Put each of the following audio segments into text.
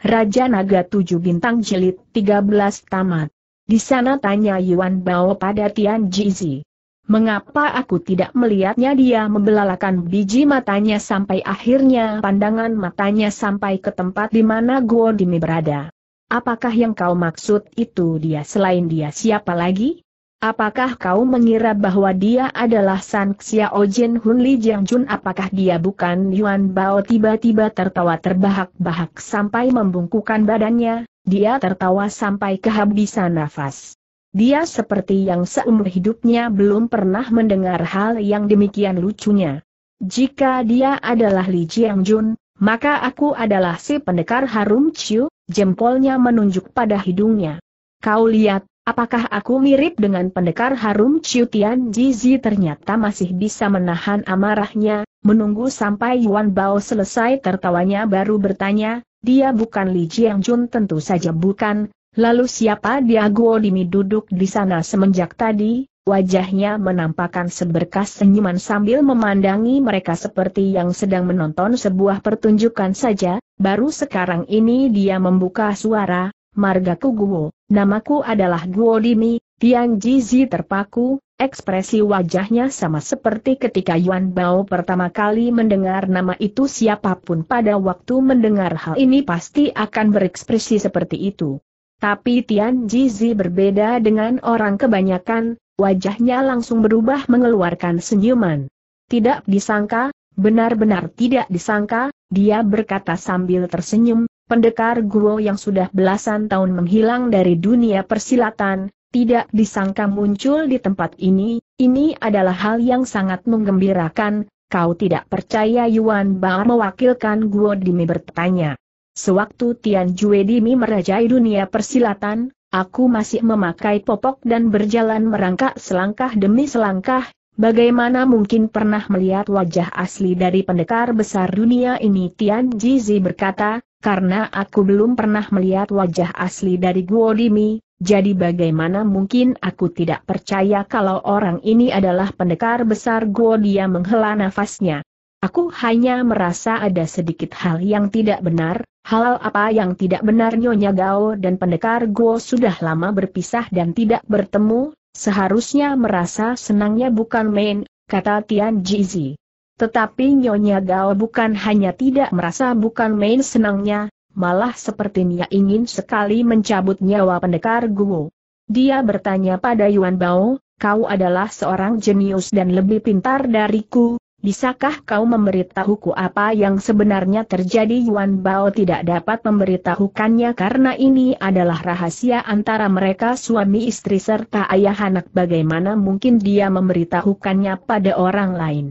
Raja Naga Tujuh Bintang Jilid 13 Tamat. Di sana tanya Yuan Bao pada Tian Jizi. Mengapa aku tidak melihatnya dia membelalakan biji matanya sampai akhirnya pandangan matanya sampai ke tempat di mana Guo Dimi berada. Apakah yang kau maksud itu dia selain dia siapa lagi? Apakah kau mengira bahwa dia adalah San Xiao Jin Hun Li Jiang Jun? Apakah dia bukan Yuan Bao? Tiba-tiba tertawa terbahak-bahak sampai membungkukan badannya, dia tertawa sampai kehabisan nafas. Dia seperti yang seumur hidupnya belum pernah mendengar hal yang demikian lucunya. Jika dia adalah Li Jiang Jun, maka aku adalah si pendekar harum Chiu, jempolnya menunjuk pada hidungnya. Kau lihat, Apakah aku mirip dengan pendekar harum Ciutian Jizi ternyata masih bisa menahan amarahnya, menunggu sampai Yuan Bao selesai tertawanya baru bertanya, dia bukan Li Jiang Jun tentu saja bukan, lalu siapa dia Guo Dimi duduk di sana semenjak tadi, wajahnya menampakkan seberkas senyuman sambil memandangi mereka seperti yang sedang menonton sebuah pertunjukan saja, baru sekarang ini dia membuka suara, Margaku Guo. Namaku adalah Guo Dimi, Tian Jizi terpaku, ekspresi wajahnya sama seperti ketika Yuan Bao pertama kali mendengar nama itu siapapun pada waktu mendengar hal ini pasti akan berekspresi seperti itu. Tapi Tian Jizi berbeda dengan orang kebanyakan, wajahnya langsung berubah mengeluarkan senyuman. Tidak disangka, benar-benar tidak disangka, dia berkata sambil tersenyum, pendekar Guo yang sudah belasan tahun menghilang dari dunia persilatan, tidak disangka muncul di tempat ini, ini adalah hal yang sangat menggembirakan, kau tidak percaya Yuan Bao mewakilkan Guo Dimi bertanya. Sewaktu Tian Jue Dimi merajai dunia persilatan, aku masih memakai popok dan berjalan merangkak selangkah demi selangkah, Bagaimana mungkin pernah melihat wajah asli dari pendekar besar dunia ini Tian Jizi berkata, karena aku belum pernah melihat wajah asli dari Guo Guodimi, jadi bagaimana mungkin aku tidak percaya kalau orang ini adalah pendekar besar Guo? Dia menghela nafasnya. Aku hanya merasa ada sedikit hal yang tidak benar, hal apa yang tidak benar Nyonya Gao dan pendekar Guo sudah lama berpisah dan tidak bertemu, seharusnya merasa senangnya bukan main, kata Tian Jizi. Tetapi Nyonya Gao bukan hanya tidak merasa bukan main senangnya, malah sepertinya ingin sekali mencabut nyawa pendekar Guo. Dia bertanya pada Yuan Bao, kau adalah seorang jenius dan lebih pintar dariku, bisakah kau memberitahuku apa yang sebenarnya terjadi Yuan Bao tidak dapat memberitahukannya karena ini adalah rahasia antara mereka suami istri serta ayah anak bagaimana mungkin dia memberitahukannya pada orang lain.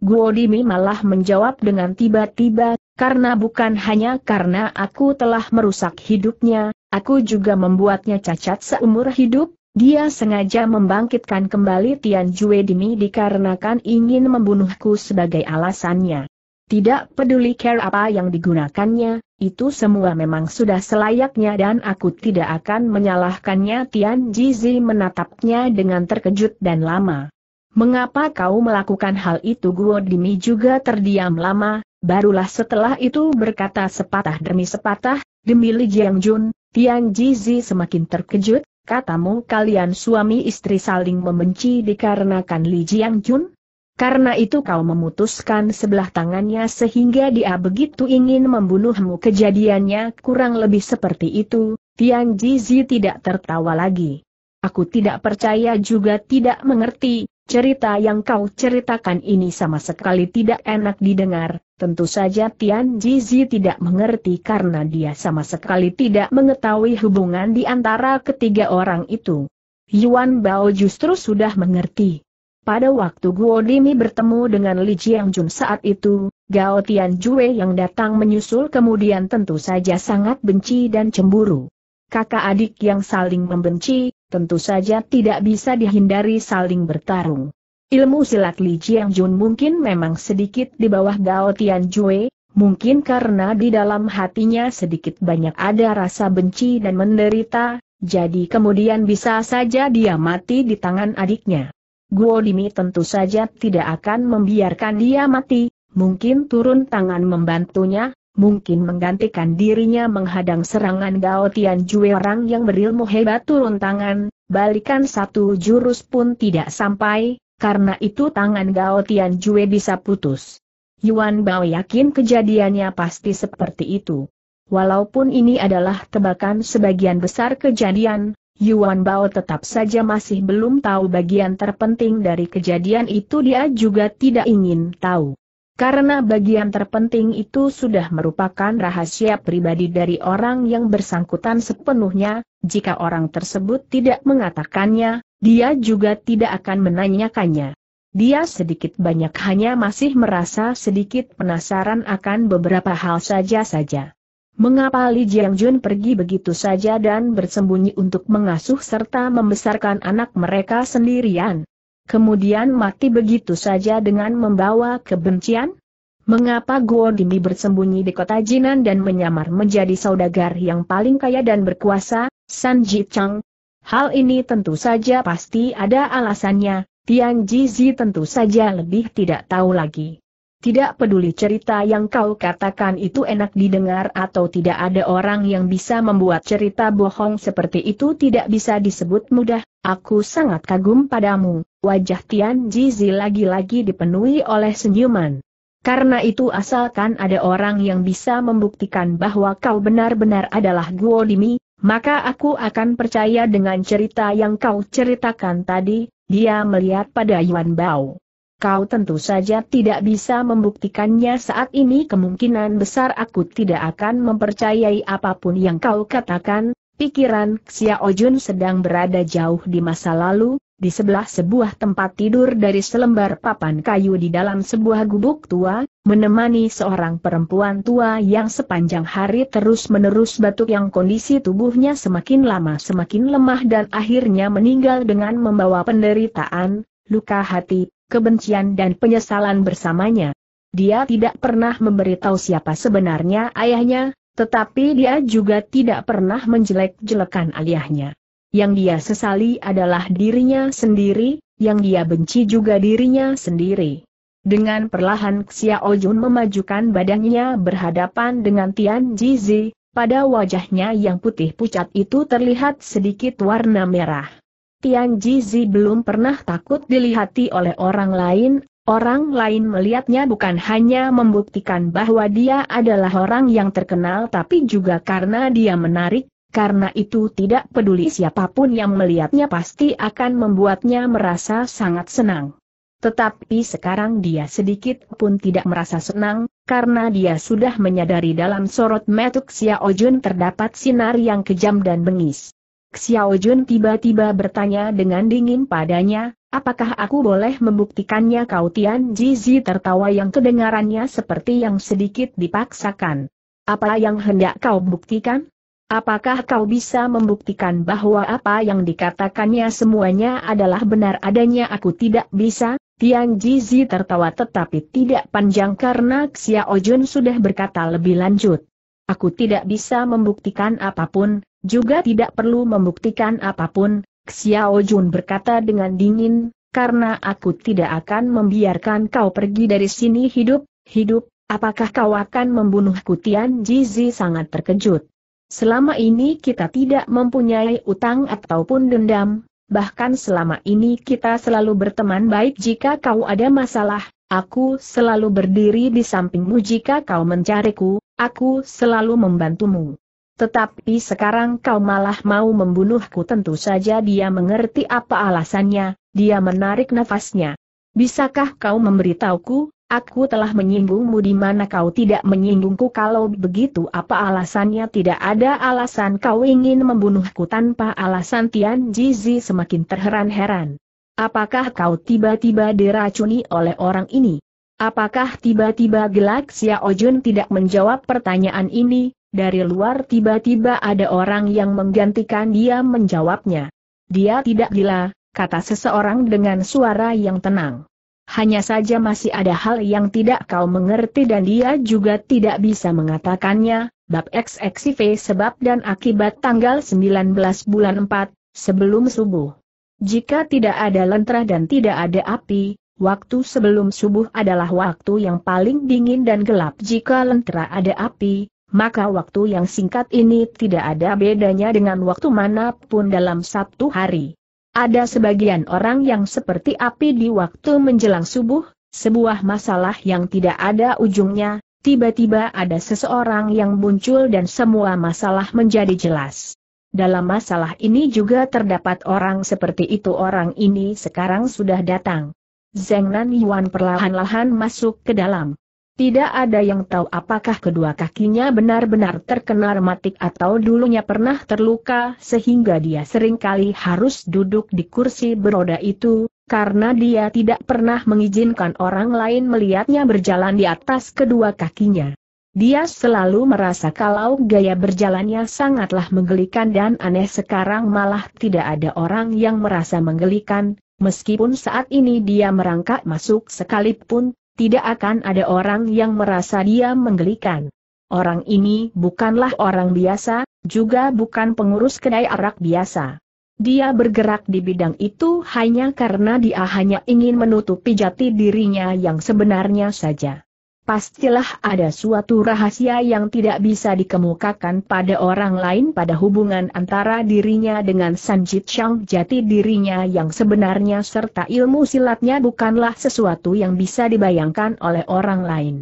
Guodimi malah menjawab dengan tiba-tiba, karena bukan hanya karena aku telah merusak hidupnya, aku juga membuatnya cacat seumur hidup, dia sengaja membangkitkan kembali Tian Jue Dimi dikarenakan ingin membunuhku sebagai alasannya. Tidak peduli care apa yang digunakannya, itu semua memang sudah selayaknya dan aku tidak akan menyalahkannya Tian Jizi menatapnya dengan terkejut dan lama. Mengapa kau melakukan hal itu? Guo Mi juga terdiam lama, barulah setelah itu berkata sepatah demi sepatah, demi Li Jiang Jun, Tiang Jizi semakin terkejut, katamu kalian suami istri saling membenci dikarenakan Li Jiang Jun? Karena itu kau memutuskan sebelah tangannya sehingga dia begitu ingin membunuhmu kejadiannya kurang lebih seperti itu, Tiang Jizi tidak tertawa lagi. Aku tidak percaya juga tidak mengerti, Cerita yang kau ceritakan ini sama sekali tidak enak didengar, tentu saja Tian Jizi tidak mengerti karena dia sama sekali tidak mengetahui hubungan di antara ketiga orang itu. Yuan Bao justru sudah mengerti. Pada waktu Guo Dimi bertemu dengan Li Jiang Jun saat itu, Gao Tian Jue yang datang menyusul kemudian tentu saja sangat benci dan cemburu. Kakak adik yang saling membenci, tentu saja tidak bisa dihindari saling bertarung. Ilmu silat Li Jiang Jun mungkin memang sedikit di bawah Gao Tian Jue, mungkin karena di dalam hatinya sedikit banyak ada rasa benci dan menderita, jadi kemudian bisa saja dia mati di tangan adiknya. Guo Dimi tentu saja tidak akan membiarkan dia mati, mungkin turun tangan membantunya, mungkin menggantikan dirinya menghadang serangan Gao Tian Jue orang yang berilmu hebat turun tangan, balikan satu jurus pun tidak sampai, karena itu tangan Gao Tian Jue bisa putus. Yuan Bao yakin kejadiannya pasti seperti itu. Walaupun ini adalah tebakan sebagian besar kejadian, Yuan Bao tetap saja masih belum tahu bagian terpenting dari kejadian itu dia juga tidak ingin tahu. Karena bagian terpenting itu sudah merupakan rahasia pribadi dari orang yang bersangkutan sepenuhnya, jika orang tersebut tidak mengatakannya, dia juga tidak akan menanyakannya. Dia sedikit banyak hanya masih merasa sedikit penasaran akan beberapa hal saja-saja. Mengapa Li Jiang Jun pergi begitu saja dan bersembunyi untuk mengasuh serta membesarkan anak mereka sendirian? kemudian mati begitu saja dengan membawa kebencian? Mengapa Guo Dimi bersembunyi di kota Jinan dan menyamar menjadi saudagar yang paling kaya dan berkuasa, San Ji Chang? Hal ini tentu saja pasti ada alasannya, Tian Jizi tentu saja lebih tidak tahu lagi. Tidak peduli cerita yang kau katakan itu enak didengar atau tidak ada orang yang bisa membuat cerita bohong seperti itu tidak bisa disebut mudah, Aku sangat kagum padamu, wajah Tian Jizi lagi-lagi dipenuhi oleh senyuman. Karena itu asalkan ada orang yang bisa membuktikan bahwa kau benar-benar adalah Guo Mi, maka aku akan percaya dengan cerita yang kau ceritakan tadi, dia melihat pada Yuan Bao. Kau tentu saja tidak bisa membuktikannya saat ini kemungkinan besar aku tidak akan mempercayai apapun yang kau katakan, Pikiran Xiao Jun sedang berada jauh di masa lalu, di sebelah sebuah tempat tidur dari selembar papan kayu di dalam sebuah gubuk tua, menemani seorang perempuan tua yang sepanjang hari terus-menerus batuk yang kondisi tubuhnya semakin lama semakin lemah dan akhirnya meninggal dengan membawa penderitaan, luka hati, kebencian dan penyesalan bersamanya. Dia tidak pernah memberitahu siapa sebenarnya ayahnya, tetapi dia juga tidak pernah menjelek-jelekan ayahnya. Yang dia sesali adalah dirinya sendiri, yang dia benci juga dirinya sendiri. Dengan perlahan Xiao Jun memajukan badannya berhadapan dengan Tian Jizi, pada wajahnya yang putih pucat itu terlihat sedikit warna merah. Tian Jizi belum pernah takut dilihati oleh orang lain, Orang lain melihatnya bukan hanya membuktikan bahwa dia adalah orang yang terkenal tapi juga karena dia menarik, karena itu tidak peduli siapapun yang melihatnya pasti akan membuatnya merasa sangat senang. Tetapi sekarang dia sedikit pun tidak merasa senang, karena dia sudah menyadari dalam sorot metuk Xiao Jun terdapat sinar yang kejam dan bengis. Xiao Jun tiba-tiba bertanya dengan dingin padanya, Apakah aku boleh membuktikannya kau Tian Jizi tertawa yang kedengarannya seperti yang sedikit dipaksakan. Apa yang hendak kau buktikan? Apakah kau bisa membuktikan bahwa apa yang dikatakannya semuanya adalah benar adanya aku tidak bisa? Tian Jizi tertawa tetapi tidak panjang karena Xia Ojun sudah berkata lebih lanjut. Aku tidak bisa membuktikan apapun, juga tidak perlu membuktikan apapun, Xiao Jun berkata dengan dingin, karena aku tidak akan membiarkan kau pergi dari sini hidup, hidup, apakah kau akan membunuh Kutian Jizi sangat terkejut. Selama ini kita tidak mempunyai utang ataupun dendam, bahkan selama ini kita selalu berteman baik jika kau ada masalah, Aku selalu berdiri di sampingmu jika kau mencariku, aku selalu membantumu. Tetapi sekarang kau malah mau membunuhku tentu saja dia mengerti apa alasannya, dia menarik nafasnya. Bisakah kau memberitahuku, aku telah menyinggungmu di mana kau tidak menyinggungku kalau begitu apa alasannya tidak ada alasan kau ingin membunuhku tanpa alasan Tian Jizi semakin terheran-heran. Apakah kau tiba-tiba diracuni oleh orang ini? Apakah tiba-tiba gelak Xiaojun Jun tidak menjawab pertanyaan ini, dari luar tiba-tiba ada orang yang menggantikan dia menjawabnya. Dia tidak gila, kata seseorang dengan suara yang tenang. Hanya saja masih ada hal yang tidak kau mengerti dan dia juga tidak bisa mengatakannya, bab XXV sebab dan akibat tanggal 19 bulan 4, sebelum subuh. Jika tidak ada lentera dan tidak ada api, waktu sebelum subuh adalah waktu yang paling dingin dan gelap. Jika lentera ada api, maka waktu yang singkat ini tidak ada bedanya dengan waktu manapun dalam satu hari. Ada sebagian orang yang seperti api di waktu menjelang subuh, sebuah masalah yang tidak ada ujungnya, tiba-tiba ada seseorang yang muncul dan semua masalah menjadi jelas. Dalam masalah ini juga terdapat orang seperti itu orang ini sekarang sudah datang. Zeng Nan Yuan perlahan-lahan masuk ke dalam. Tidak ada yang tahu apakah kedua kakinya benar-benar terkena rematik atau dulunya pernah terluka sehingga dia seringkali harus duduk di kursi beroda itu, karena dia tidak pernah mengizinkan orang lain melihatnya berjalan di atas kedua kakinya. Dia selalu merasa kalau gaya berjalannya sangatlah menggelikan dan aneh sekarang malah tidak ada orang yang merasa menggelikan, meskipun saat ini dia merangkak masuk sekalipun tidak akan ada orang yang merasa dia menggelikan. Orang ini bukanlah orang biasa, juga bukan pengurus kedai arak biasa. Dia bergerak di bidang itu hanya karena dia hanya ingin menutupi jati dirinya yang sebenarnya saja. Pastilah ada suatu rahasia yang tidak bisa dikemukakan pada orang lain pada hubungan antara dirinya dengan Sanjit Shang jati dirinya yang sebenarnya serta ilmu silatnya bukanlah sesuatu yang bisa dibayangkan oleh orang lain.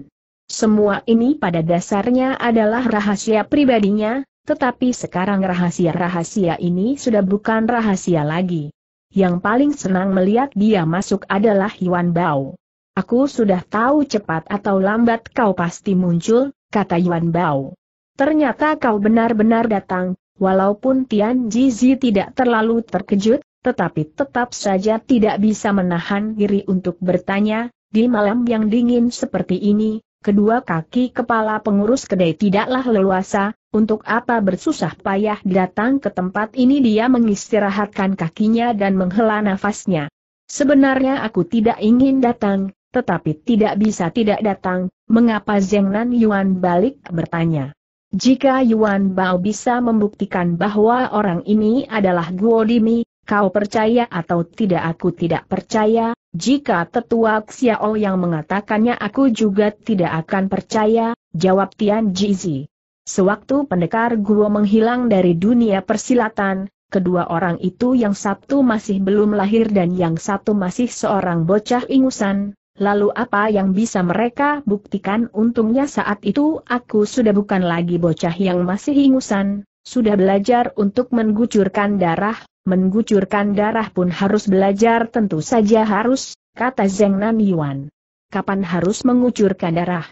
Semua ini pada dasarnya adalah rahasia pribadinya, tetapi sekarang rahasia-rahasia ini sudah bukan rahasia lagi. Yang paling senang melihat dia masuk adalah Yuan Bao. Aku sudah tahu cepat atau lambat kau pasti muncul, kata Yuan Bao. Ternyata kau benar-benar datang, walaupun Tian Jizi tidak terlalu terkejut, tetapi tetap saja tidak bisa menahan diri untuk bertanya, di malam yang dingin seperti ini, kedua kaki kepala pengurus kedai tidaklah leluasa, untuk apa bersusah payah datang ke tempat ini dia mengistirahatkan kakinya dan menghela nafasnya. Sebenarnya aku tidak ingin datang, tetapi tidak bisa tidak datang, mengapa Zeng Nan Yuan balik bertanya. Jika Yuan Bao bisa membuktikan bahwa orang ini adalah Guo Dimi, kau percaya atau tidak aku tidak percaya, jika tetua Xiao yang mengatakannya aku juga tidak akan percaya, jawab Tian Jizi. Sewaktu pendekar Guo menghilang dari dunia persilatan, Kedua orang itu yang satu masih belum lahir dan yang satu masih seorang bocah ingusan, Lalu apa yang bisa mereka buktikan untungnya saat itu aku sudah bukan lagi bocah yang masih ingusan, sudah belajar untuk menggucurkan darah, menggucurkan darah pun harus belajar tentu saja harus, kata Zeng Nan Yuan. Kapan harus mengucurkan darah?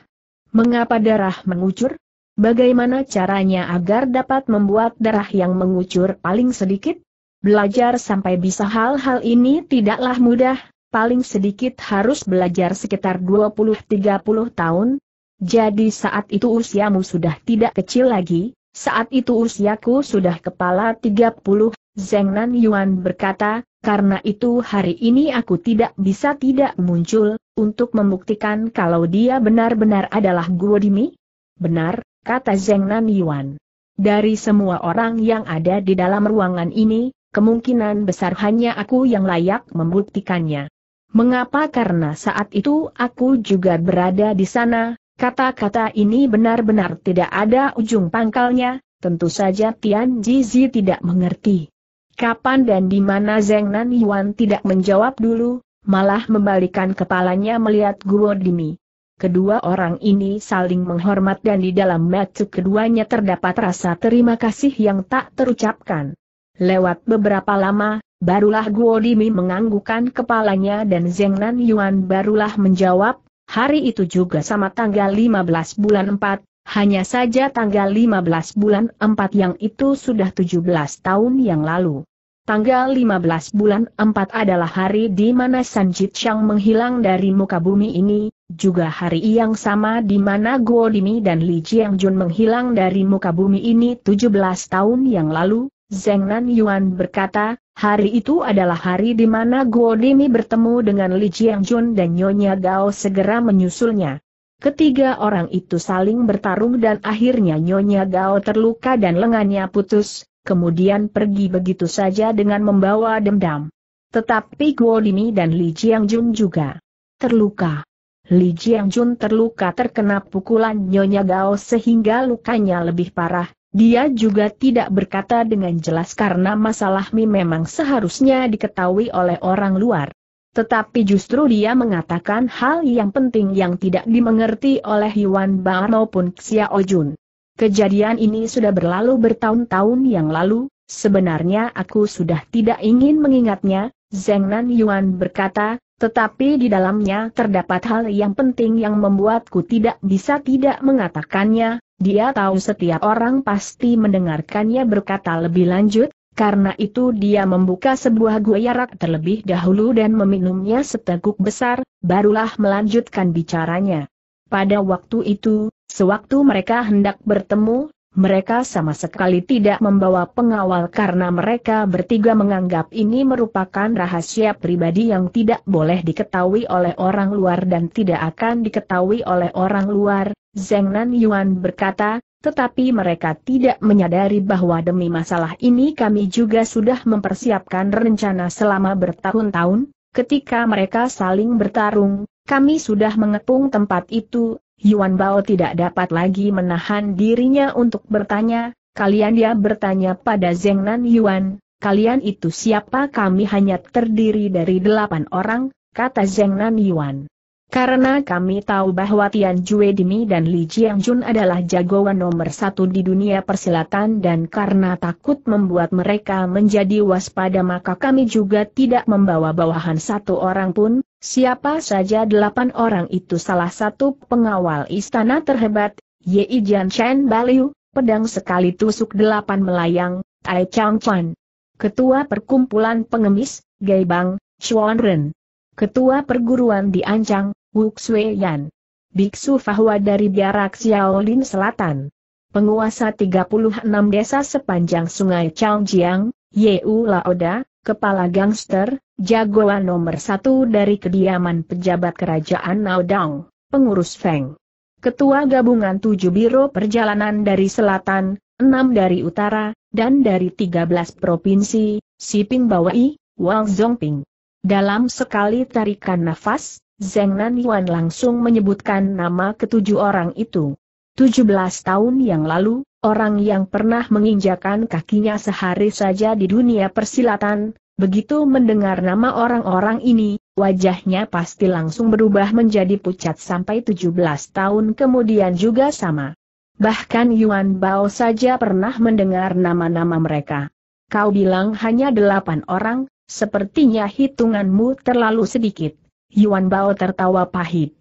Mengapa darah mengucur? Bagaimana caranya agar dapat membuat darah yang mengucur paling sedikit? Belajar sampai bisa hal-hal ini tidaklah mudah, paling sedikit harus belajar sekitar 20-30 tahun. Jadi saat itu usiamu sudah tidak kecil lagi, saat itu usiaku sudah kepala 30, Zeng Nan Yuan berkata, karena itu hari ini aku tidak bisa tidak muncul, untuk membuktikan kalau dia benar-benar adalah Guru Dimi? Benar, kata Zeng Nan Yuan. Dari semua orang yang ada di dalam ruangan ini, kemungkinan besar hanya aku yang layak membuktikannya. Mengapa karena saat itu aku juga berada di sana, kata-kata ini benar-benar tidak ada ujung pangkalnya, tentu saja Tian Jizi tidak mengerti. Kapan dan di mana Zeng Nan Yuan tidak menjawab dulu, malah membalikan kepalanya melihat Guo Dimi. Kedua orang ini saling menghormat dan di dalam mata keduanya terdapat rasa terima kasih yang tak terucapkan. Lewat beberapa lama, Barulah Guo Dimi menganggukkan kepalanya dan Zeng Nan Yuan barulah menjawab, hari itu juga sama tanggal 15 bulan 4, hanya saja tanggal 15 bulan 4 yang itu sudah 17 tahun yang lalu. Tanggal 15 bulan 4 adalah hari di mana Sanjit Shang menghilang dari muka bumi ini, juga hari yang sama di mana Guo Dimi dan Li Jiang Jun menghilang dari muka bumi ini 17 tahun yang lalu, Zeng Nan Yuan berkata, hari itu adalah hari di mana Guo Dini bertemu dengan Li Jiang Jun dan Nyonya Gao segera menyusulnya. Ketiga orang itu saling bertarung dan akhirnya Nyonya Gao terluka dan lengannya putus, kemudian pergi begitu saja dengan membawa dendam. Tetapi Guo Dini dan Li Jiang Jun juga terluka. Li Jiang Jun terluka terkena pukulan Nyonya Gao sehingga lukanya lebih parah, dia juga tidak berkata dengan jelas karena masalah Mi memang seharusnya diketahui oleh orang luar. Tetapi justru dia mengatakan hal yang penting yang tidak dimengerti oleh Yuan Ba maupun Xiao Jun. Kejadian ini sudah berlalu bertahun-tahun yang lalu, sebenarnya aku sudah tidak ingin mengingatnya, Zeng Nan Yuan berkata, tetapi di dalamnya terdapat hal yang penting yang membuatku tidak bisa tidak mengatakannya, dia tahu setiap orang pasti mendengarkannya berkata lebih lanjut, karena itu dia membuka sebuah gua yarak terlebih dahulu dan meminumnya seteguk besar, barulah melanjutkan bicaranya. Pada waktu itu, sewaktu mereka hendak bertemu, mereka sama sekali tidak membawa pengawal karena mereka bertiga menganggap ini merupakan rahasia pribadi yang tidak boleh diketahui oleh orang luar dan tidak akan diketahui oleh orang luar, Zeng Nan Yuan berkata, tetapi mereka tidak menyadari bahwa demi masalah ini kami juga sudah mempersiapkan rencana selama bertahun-tahun, ketika mereka saling bertarung, kami sudah mengepung tempat itu, Yuan Bao tidak dapat lagi menahan dirinya untuk bertanya, kalian dia bertanya pada Zeng Nan Yuan, kalian itu siapa kami hanya terdiri dari delapan orang, kata Zeng Nan Yuan. Karena kami tahu bahwa Tian Jue Dimi dan Li Jiangjun adalah jagoan nomor satu di dunia persilatan dan karena takut membuat mereka menjadi waspada maka kami juga tidak membawa bawahan satu orang pun, siapa saja delapan orang itu salah satu pengawal istana terhebat, Yei Jian Chen Baliu, pedang sekali tusuk delapan melayang, Tai Chang Chuan. Ketua Perkumpulan Pengemis, Gai Bang, Chuan Ren. Ketua perguruan diancang, Wu Sui Yan. Biksu Fahwa dari biarak Xiaolin Selatan. Penguasa 36 desa sepanjang sungai Changjiang, Yeu Laoda, kepala gangster, jagoan nomor satu dari kediaman pejabat kerajaan Naodong, pengurus Feng. Ketua gabungan tujuh biro perjalanan dari selatan, enam dari utara, dan dari tiga belas provinsi, Siping Bawai, Wang Zongping. Dalam sekali tarikan nafas, Zeng Nan Yuan langsung menyebutkan nama ketujuh orang itu. 17 tahun yang lalu, orang yang pernah menginjakan kakinya sehari saja di dunia persilatan, begitu mendengar nama orang-orang ini, wajahnya pasti langsung berubah menjadi pucat sampai 17 tahun kemudian juga sama. Bahkan Yuan Bao saja pernah mendengar nama-nama mereka. Kau bilang hanya delapan orang, Sepertinya hitunganmu terlalu sedikit. Yuan Bao tertawa pahit.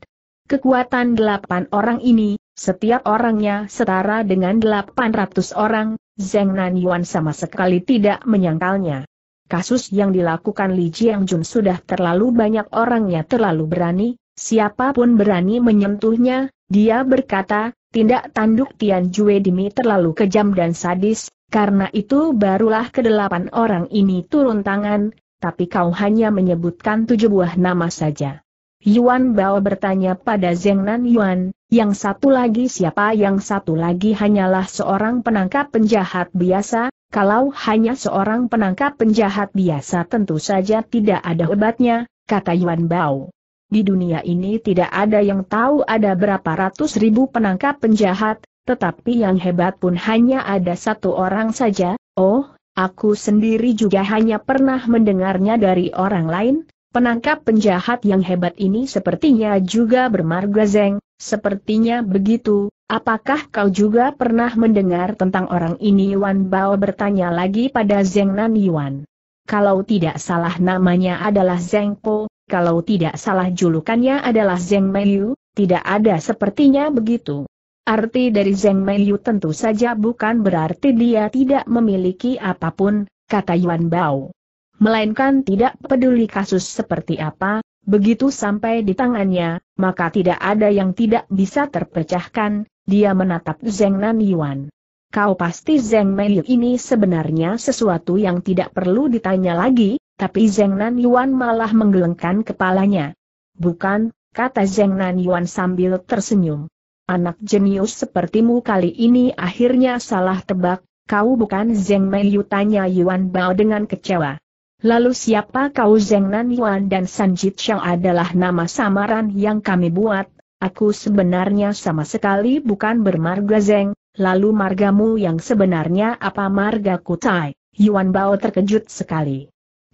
Kekuatan delapan orang ini, setiap orangnya setara dengan delapan ratus orang, Zeng Nan Yuan sama sekali tidak menyangkalnya. Kasus yang dilakukan Li Jiang Jun sudah terlalu banyak orangnya terlalu berani, siapapun berani menyentuhnya, dia berkata, tindak tanduk Tian Jue Dimi terlalu kejam dan sadis, karena itu barulah kedelapan orang ini turun tangan, tapi kau hanya menyebutkan tujuh buah nama saja. Yuan Bao bertanya pada Zeng Nan Yuan, yang satu lagi siapa yang satu lagi hanyalah seorang penangkap penjahat biasa, kalau hanya seorang penangkap penjahat biasa tentu saja tidak ada hebatnya, kata Yuan Bao. Di dunia ini tidak ada yang tahu ada berapa ratus ribu penangkap penjahat, tetapi yang hebat pun hanya ada satu orang saja, oh, aku sendiri juga hanya pernah mendengarnya dari orang lain, penangkap penjahat yang hebat ini sepertinya juga bermarga Zeng, sepertinya begitu, apakah kau juga pernah mendengar tentang orang ini Wan Bao bertanya lagi pada Zeng Nan Yuan. Kalau tidak salah namanya adalah Zeng Po, kalau tidak salah julukannya adalah Zeng Meiyu, tidak ada sepertinya begitu. Arti dari Zeng Meiyu tentu saja bukan berarti dia tidak memiliki apapun, kata Yuan Bao. Melainkan tidak peduli kasus seperti apa, begitu sampai di tangannya, maka tidak ada yang tidak bisa terpecahkan, dia menatap Zeng Nan Yuan. Kau pasti Zeng Meiyu ini sebenarnya sesuatu yang tidak perlu ditanya lagi, tapi Zeng Nan Yuan malah menggelengkan kepalanya. Bukan, kata Zeng Nan Yuan sambil tersenyum. Anak jenius sepertimu kali ini akhirnya salah tebak, kau bukan Zeng Meiyu tanya Yuan Bao dengan kecewa. Lalu siapa kau Zeng Nan Yuan dan Sanjit yang adalah nama samaran yang kami buat, aku sebenarnya sama sekali bukan bermarga Zeng, lalu margamu yang sebenarnya apa marga Kutai? Yuan Bao terkejut sekali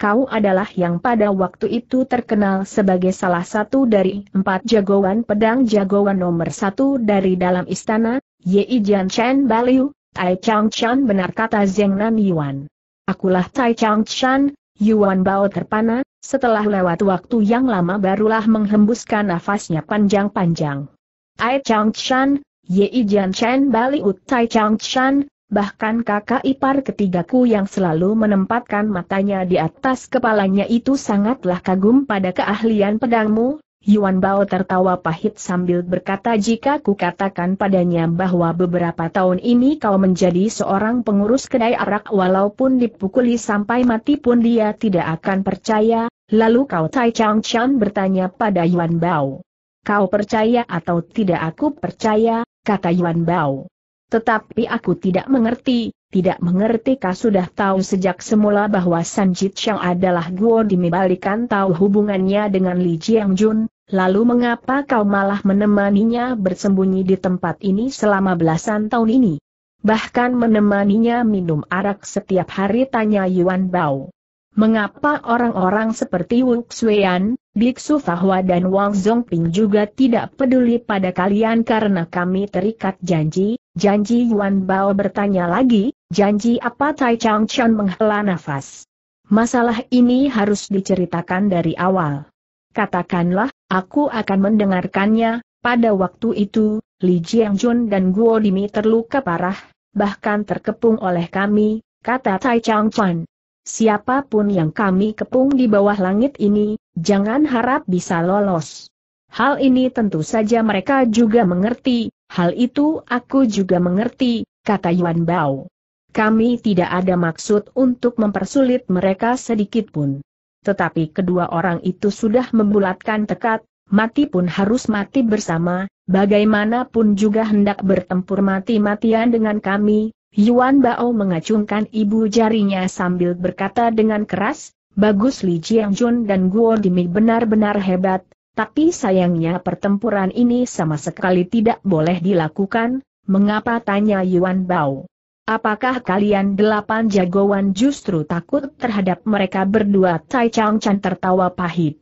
kau adalah yang pada waktu itu terkenal sebagai salah satu dari empat jagoan pedang jagoan nomor satu dari dalam istana, Yei Jian Chen Baliu, Tai Chang Chan benar kata Zeng Nan Yuan. Akulah Tai Chang Chan, Yuan Bao terpana, setelah lewat waktu yang lama barulah menghembuskan nafasnya panjang-panjang. Tai Chang Chan, Yei Jian Chen Baliu Tai Chang Chan, bahkan kakak ipar ketigaku yang selalu menempatkan matanya di atas kepalanya itu sangatlah kagum pada keahlian pedangmu, Yuan Bao tertawa pahit sambil berkata jika ku katakan padanya bahwa beberapa tahun ini kau menjadi seorang pengurus kedai arak walaupun dipukuli sampai mati pun dia tidak akan percaya, lalu kau Tai Chang Chan bertanya pada Yuan Bao. Kau percaya atau tidak aku percaya, kata Yuan Bao. Tetapi aku tidak mengerti, tidak mengerti kau sudah tahu sejak semula bahwa San Jitsyang adalah Guo dimibalikan tahu hubungannya dengan Li Jun, lalu mengapa kau malah menemaninya bersembunyi di tempat ini selama belasan tahun ini? Bahkan menemaninya minum arak setiap hari tanya Yuan Bao. Mengapa orang-orang seperti Wu Xueyan, Biksu Fahwa dan Wang Zongping juga tidak peduli pada kalian karena kami terikat janji, Janji Yuan Bao bertanya lagi, janji apa Tai Chang Chan menghela nafas. Masalah ini harus diceritakan dari awal. Katakanlah, aku akan mendengarkannya, pada waktu itu, Li Jiangjun dan Guo Dimi terluka parah, bahkan terkepung oleh kami, kata Tai Chang Chan. Siapapun yang kami kepung di bawah langit ini, jangan harap bisa lolos. Hal ini tentu saja mereka juga mengerti, Hal itu aku juga mengerti, kata Yuan Bao. Kami tidak ada maksud untuk mempersulit mereka sedikitpun. Tetapi kedua orang itu sudah membulatkan tekad, mati pun harus mati bersama, bagaimanapun juga hendak bertempur mati-matian dengan kami, Yuan Bao mengacungkan ibu jarinya sambil berkata dengan keras, Bagus Li Jiang dan Guo Dimi benar-benar hebat, tapi sayangnya pertempuran ini sama sekali tidak boleh dilakukan, mengapa tanya Yuan Bao. Apakah kalian delapan jagoan justru takut terhadap mereka berdua? Tai Chang Chan tertawa pahit.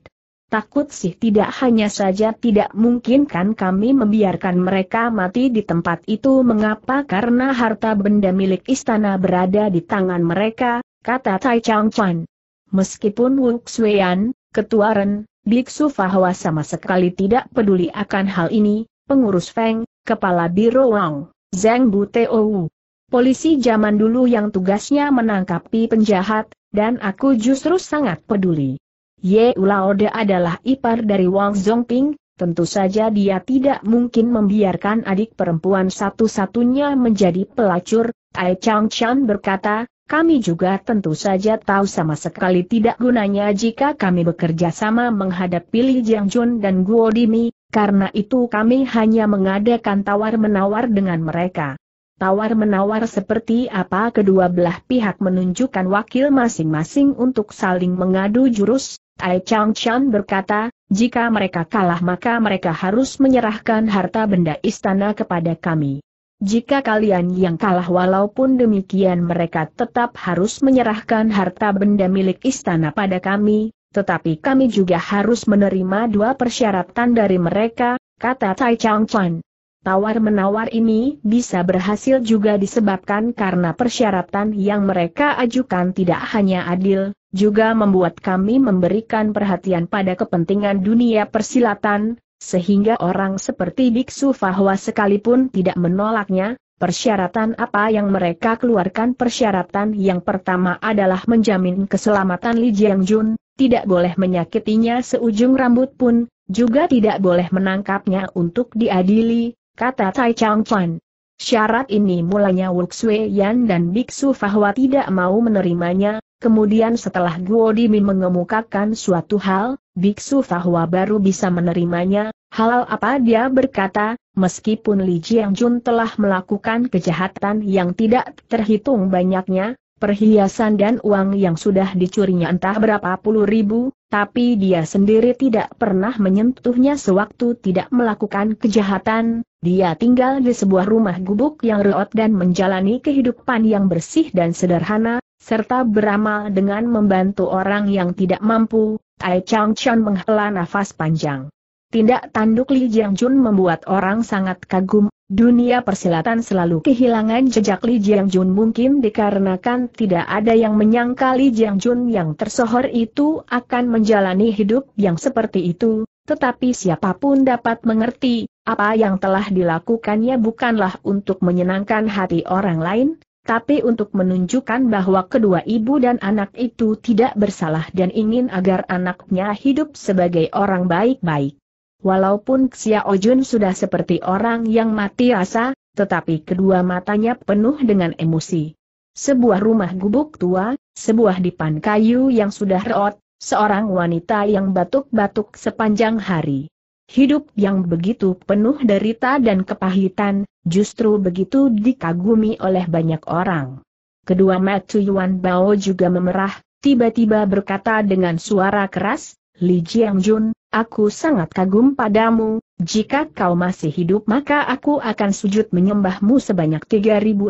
Takut sih tidak hanya saja tidak mungkin kan kami membiarkan mereka mati di tempat itu mengapa karena harta benda milik istana berada di tangan mereka, kata Tai Chang Chan. Meskipun Wu Xuean, ketua Ren, Biksu Fahwa sama sekali tidak peduli akan hal ini, pengurus Feng, kepala Biro Wang, Zeng Bu Buteou. Polisi zaman dulu yang tugasnya menangkapi penjahat, dan aku justru sangat peduli. Ye Ulaode adalah ipar dari Wang Zongping, tentu saja dia tidak mungkin membiarkan adik perempuan satu-satunya menjadi pelacur, Ai Chang Chan berkata, kami juga tentu saja tahu sama sekali tidak gunanya jika kami bekerja sama menghadapi Li Jiangjun dan Guo Dimi, karena itu kami hanya mengadakan tawar-menawar dengan mereka. Tawar-menawar seperti apa kedua belah pihak menunjukkan wakil masing-masing untuk saling mengadu jurus, Ai Chan berkata, jika mereka kalah maka mereka harus menyerahkan harta benda istana kepada kami. Jika kalian yang kalah walaupun demikian mereka tetap harus menyerahkan harta benda milik istana pada kami, tetapi kami juga harus menerima dua persyaratan dari mereka, kata Tai Chang Chuan. Tawar-menawar ini bisa berhasil juga disebabkan karena persyaratan yang mereka ajukan tidak hanya adil, juga membuat kami memberikan perhatian pada kepentingan dunia persilatan, sehingga orang seperti Biksu Fahwa sekalipun tidak menolaknya, persyaratan apa yang mereka keluarkan persyaratan yang pertama adalah menjamin keselamatan Li Jun, tidak boleh menyakitinya seujung rambut pun, juga tidak boleh menangkapnya untuk diadili, kata Tai Chuan. Syarat ini mulanya Xue Yan dan Biksu Fahwa tidak mau menerimanya, kemudian setelah Guo Dimi mengemukakan suatu hal, Biksu Fahwa baru bisa menerimanya, halal apa dia berkata, meskipun Li Jiangjun telah melakukan kejahatan yang tidak terhitung banyaknya, perhiasan dan uang yang sudah dicurinya entah berapa puluh ribu, tapi dia sendiri tidak pernah menyentuhnya sewaktu tidak melakukan kejahatan, dia tinggal di sebuah rumah gubuk yang reot dan menjalani kehidupan yang bersih dan sederhana, serta beramal dengan membantu orang yang tidak mampu, Tai Chang menghela nafas panjang. Tindak tanduk Li Jiang Jun membuat orang sangat kagum, dunia persilatan selalu kehilangan jejak Li Jiang Jun mungkin dikarenakan tidak ada yang menyangka Li Jiang Jun yang tersohor itu akan menjalani hidup yang seperti itu, tetapi siapapun dapat mengerti, apa yang telah dilakukannya bukanlah untuk menyenangkan hati orang lain, tapi untuk menunjukkan bahwa kedua ibu dan anak itu tidak bersalah dan ingin agar anaknya hidup sebagai orang baik-baik. Walaupun Xiao Jun sudah seperti orang yang mati rasa, tetapi kedua matanya penuh dengan emosi. Sebuah rumah gubuk tua, sebuah dipan kayu yang sudah reot, seorang wanita yang batuk-batuk sepanjang hari. Hidup yang begitu penuh derita dan kepahitan, justru begitu dikagumi oleh banyak orang. Kedua Matu Yuan Bao juga memerah, tiba-tiba berkata dengan suara keras, Li Jiangjun, aku sangat kagum padamu, jika kau masih hidup maka aku akan sujud menyembahmu sebanyak 3600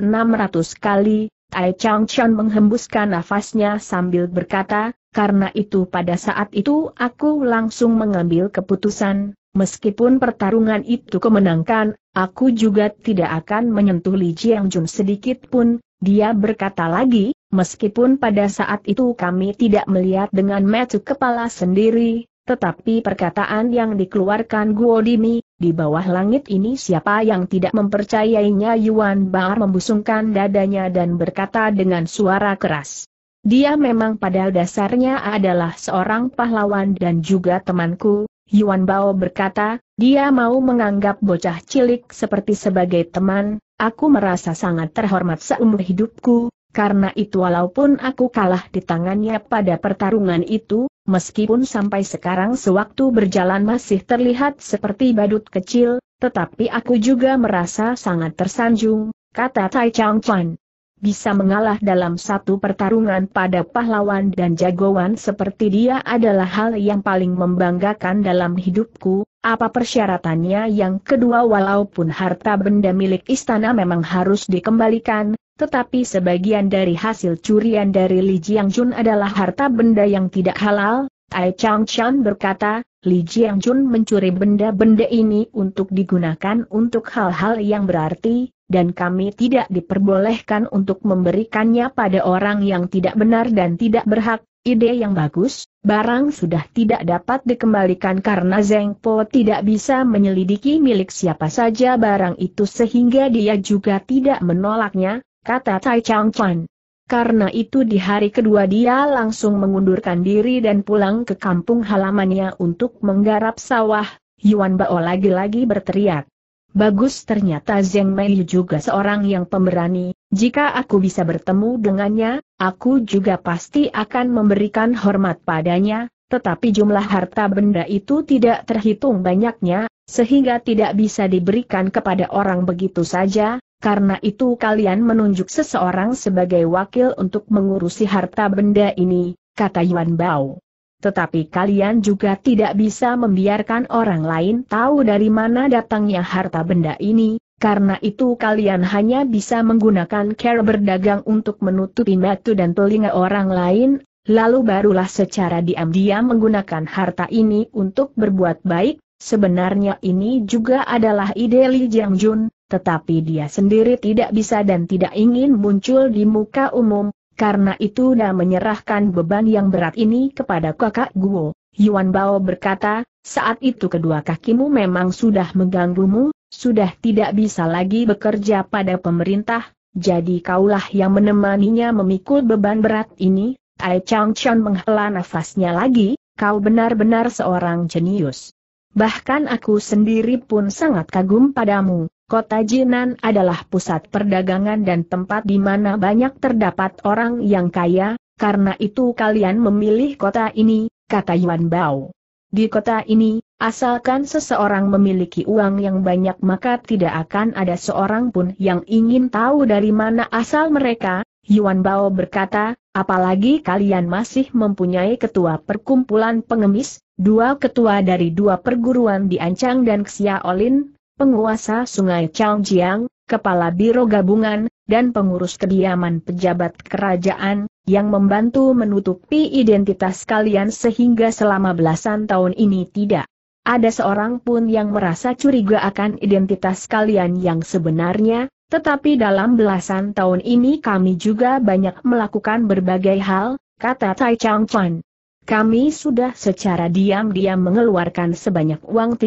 kali. Tai Chang Chan menghembuskan nafasnya sambil berkata, karena itu pada saat itu aku langsung mengambil keputusan, Meskipun pertarungan itu kemenangkan, aku juga tidak akan menyentuh Li Jiang Jun sedikit pun, dia berkata lagi, meskipun pada saat itu kami tidak melihat dengan mata kepala sendiri, tetapi perkataan yang dikeluarkan Guo Dimi, di bawah langit ini siapa yang tidak mempercayainya Yuan Bar membusungkan dadanya dan berkata dengan suara keras. Dia memang pada dasarnya adalah seorang pahlawan dan juga temanku, Yuan Bao berkata, dia mau menganggap bocah cilik seperti sebagai teman, aku merasa sangat terhormat seumur hidupku, karena itu walaupun aku kalah di tangannya pada pertarungan itu, meskipun sampai sekarang sewaktu berjalan masih terlihat seperti badut kecil, tetapi aku juga merasa sangat tersanjung, kata Tai Chang Chuan bisa mengalah dalam satu pertarungan pada pahlawan dan jagoan seperti dia adalah hal yang paling membanggakan dalam hidupku, apa persyaratannya yang kedua walaupun harta benda milik istana memang harus dikembalikan, tetapi sebagian dari hasil curian dari Li Jiangjun adalah harta benda yang tidak halal, Ai Changshan berkata, Li Jiangjun mencuri benda-benda ini untuk digunakan untuk hal-hal yang berarti, dan kami tidak diperbolehkan untuk memberikannya pada orang yang tidak benar dan tidak berhak, ide yang bagus, barang sudah tidak dapat dikembalikan karena Zeng Po tidak bisa menyelidiki milik siapa saja barang itu sehingga dia juga tidak menolaknya, kata Tai Chang Chan. Karena itu di hari kedua dia langsung mengundurkan diri dan pulang ke kampung halamannya untuk menggarap sawah, Yuan Bao lagi-lagi berteriak. Bagus ternyata Zeng Mei juga seorang yang pemberani, jika aku bisa bertemu dengannya, aku juga pasti akan memberikan hormat padanya, tetapi jumlah harta benda itu tidak terhitung banyaknya, sehingga tidak bisa diberikan kepada orang begitu saja, karena itu kalian menunjuk seseorang sebagai wakil untuk mengurusi harta benda ini, kata Yuan Bao tetapi kalian juga tidak bisa membiarkan orang lain tahu dari mana datangnya harta benda ini, karena itu kalian hanya bisa menggunakan cara berdagang untuk menutupi batu dan telinga orang lain, lalu barulah secara diam-diam menggunakan harta ini untuk berbuat baik, sebenarnya ini juga adalah ide Li Jiang Jun, tetapi dia sendiri tidak bisa dan tidak ingin muncul di muka umum, karena itu dia menyerahkan beban yang berat ini kepada kakak Guo. Yuan Bao berkata, saat itu kedua kakimu memang sudah mengganggumu, sudah tidak bisa lagi bekerja pada pemerintah, jadi kaulah yang menemaninya memikul beban berat ini. Ai Chang Chan menghela nafasnya lagi, kau benar-benar seorang jenius. Bahkan aku sendiri pun sangat kagum padamu, Kota Jinan adalah pusat perdagangan dan tempat di mana banyak terdapat orang yang kaya, karena itu kalian memilih kota ini, kata Yuan Bao. Di kota ini, asalkan seseorang memiliki uang yang banyak maka tidak akan ada seorang pun yang ingin tahu dari mana asal mereka, Yuan Bao berkata, apalagi kalian masih mempunyai ketua perkumpulan pengemis, dua ketua dari dua perguruan di Ancang dan Xiaolin penguasa sungai Changjiang, kepala biro gabungan, dan pengurus kediaman pejabat kerajaan, yang membantu menutupi identitas kalian sehingga selama belasan tahun ini tidak ada seorang pun yang merasa curiga akan identitas kalian yang sebenarnya, tetapi dalam belasan tahun ini kami juga banyak melakukan berbagai hal, kata Tai Chang Chuan. Kami sudah secara diam-diam mengeluarkan sebanyak uang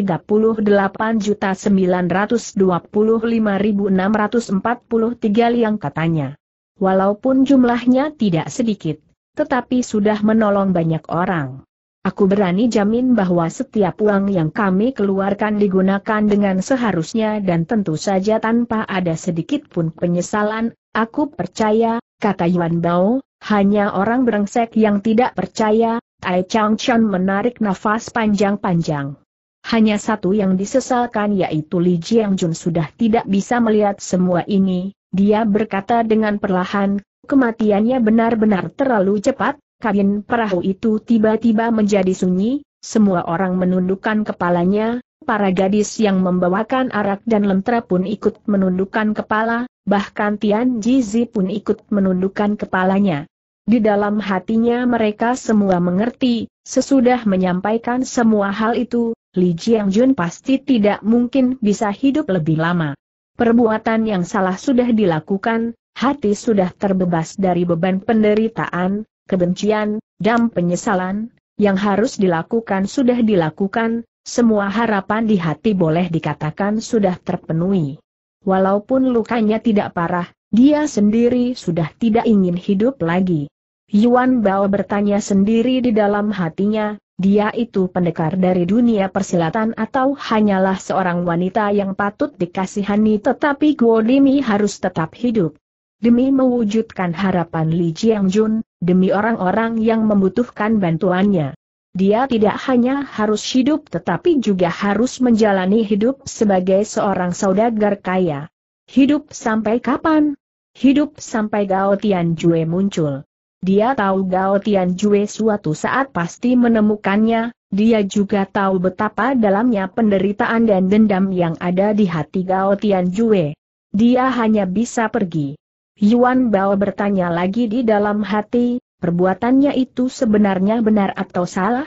38.925.643 liang katanya. Walaupun jumlahnya tidak sedikit, tetapi sudah menolong banyak orang. Aku berani jamin bahwa setiap uang yang kami keluarkan digunakan dengan seharusnya dan tentu saja tanpa ada sedikit pun penyesalan, aku percaya, kata Yuan Bao, hanya orang berengsek yang tidak percaya, Ai Chang Chan menarik nafas panjang-panjang. Hanya satu yang disesalkan yaitu Li Jiang Jun sudah tidak bisa melihat semua ini, dia berkata dengan perlahan, kematiannya benar-benar terlalu cepat, kain perahu itu tiba-tiba menjadi sunyi, semua orang menundukkan kepalanya, para gadis yang membawakan arak dan lentera pun ikut menundukkan kepala, bahkan Tian Jizi pun ikut menundukkan kepalanya. Di dalam hatinya mereka semua mengerti, sesudah menyampaikan semua hal itu, Li Jiangjun pasti tidak mungkin bisa hidup lebih lama. Perbuatan yang salah sudah dilakukan, hati sudah terbebas dari beban penderitaan, kebencian, dan penyesalan, yang harus dilakukan sudah dilakukan, semua harapan di hati boleh dikatakan sudah terpenuhi. Walaupun lukanya tidak parah, dia sendiri sudah tidak ingin hidup lagi. Yuan Bao bertanya sendiri di dalam hatinya, dia itu pendekar dari dunia persilatan atau hanyalah seorang wanita yang patut dikasihani tetapi Guo Limi harus tetap hidup. Demi mewujudkan harapan Li Jiang Jun, demi orang-orang yang membutuhkan bantuannya. Dia tidak hanya harus hidup tetapi juga harus menjalani hidup sebagai seorang saudagar kaya. Hidup sampai kapan? Hidup sampai Gao Jue muncul. Dia tahu Gao Jue suatu saat pasti menemukannya, dia juga tahu betapa dalamnya penderitaan dan dendam yang ada di hati Gao Jue. Dia hanya bisa pergi. Yuan Bao bertanya lagi di dalam hati, perbuatannya itu sebenarnya benar atau salah?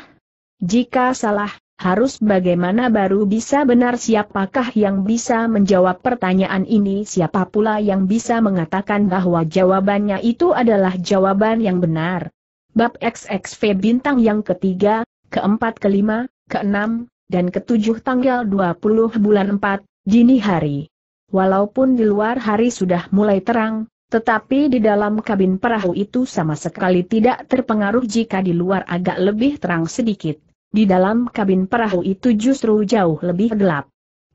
Jika salah, harus bagaimana baru bisa benar siapakah yang bisa menjawab pertanyaan ini siapa pula yang bisa mengatakan bahwa jawabannya itu adalah jawaban yang benar. Bab XXV bintang yang ketiga, keempat kelima, keenam, dan ketujuh tanggal 20 bulan 4, dini hari. Walaupun di luar hari sudah mulai terang, tetapi di dalam kabin perahu itu sama sekali tidak terpengaruh jika di luar agak lebih terang sedikit di dalam kabin perahu itu justru jauh lebih gelap.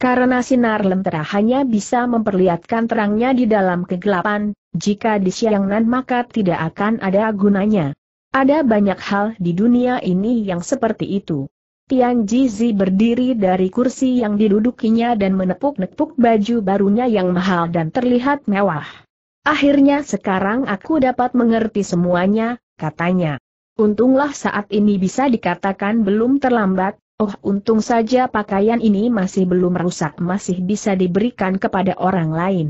Karena sinar lentera hanya bisa memperlihatkan terangnya di dalam kegelapan, jika di siang nan maka tidak akan ada gunanya. Ada banyak hal di dunia ini yang seperti itu. Tian Jizi berdiri dari kursi yang didudukinya dan menepuk-nepuk baju barunya yang mahal dan terlihat mewah. Akhirnya sekarang aku dapat mengerti semuanya, katanya. Untunglah saat ini bisa dikatakan belum terlambat, oh untung saja pakaian ini masih belum rusak masih bisa diberikan kepada orang lain.